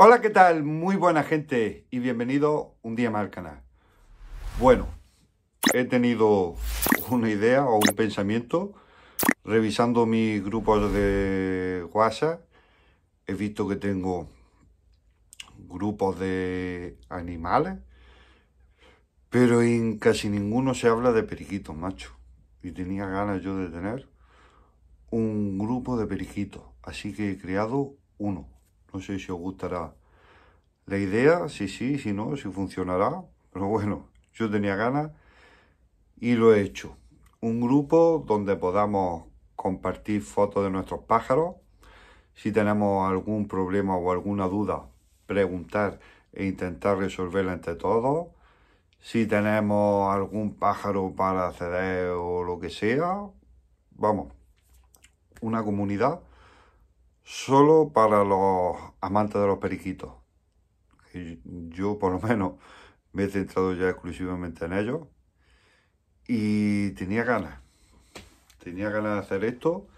Hola, ¿qué tal? Muy buena gente y bienvenido un día más al canal. Bueno, he tenido una idea o un pensamiento revisando mis grupos de WhatsApp. He visto que tengo grupos de animales, pero en casi ninguno se habla de periquitos, macho. Y tenía ganas yo de tener un grupo de periquitos, así que he creado uno no sé si os gustará la idea, si sí, si no, si funcionará. Pero bueno, yo tenía ganas y lo he hecho. Un grupo donde podamos compartir fotos de nuestros pájaros. Si tenemos algún problema o alguna duda, preguntar e intentar resolverla entre todos. Si tenemos algún pájaro para acceder o lo que sea, vamos, una comunidad solo para los amantes de los periquitos. yo por lo menos me he centrado ya exclusivamente en ellos. Y tenía ganas. Tenía ganas de hacer esto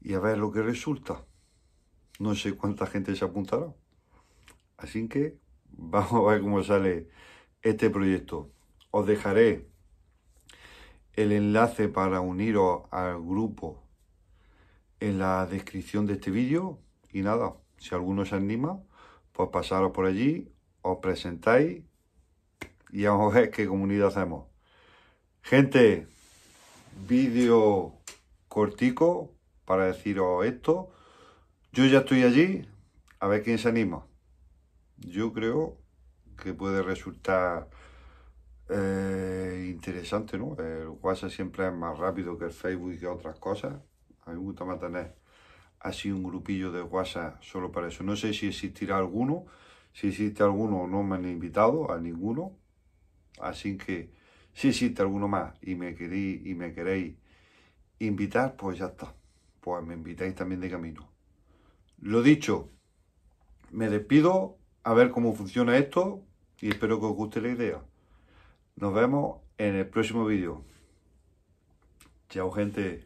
y a ver lo que resulta. No sé cuánta gente se apuntará. Así que vamos a ver cómo sale este proyecto. Os dejaré el enlace para uniros al grupo en la descripción de este vídeo. Y nada, si alguno se anima, pues pasaros por allí, os presentáis y vamos a ver qué comunidad hacemos. Gente, vídeo cortico para deciros esto. Yo ya estoy allí, a ver quién se anima. Yo creo que puede resultar eh, interesante, ¿no? El WhatsApp siempre es más rápido que el Facebook y otras cosas me gusta más tener así un grupillo de WhatsApp solo para eso. No sé si existirá alguno. Si existe alguno, no me han invitado a ninguno. Así que si existe alguno más y me queréis, y me queréis invitar, pues ya está. Pues me invitáis también de camino. Lo dicho, me despido a ver cómo funciona esto y espero que os guste la idea. Nos vemos en el próximo vídeo. Chao, gente.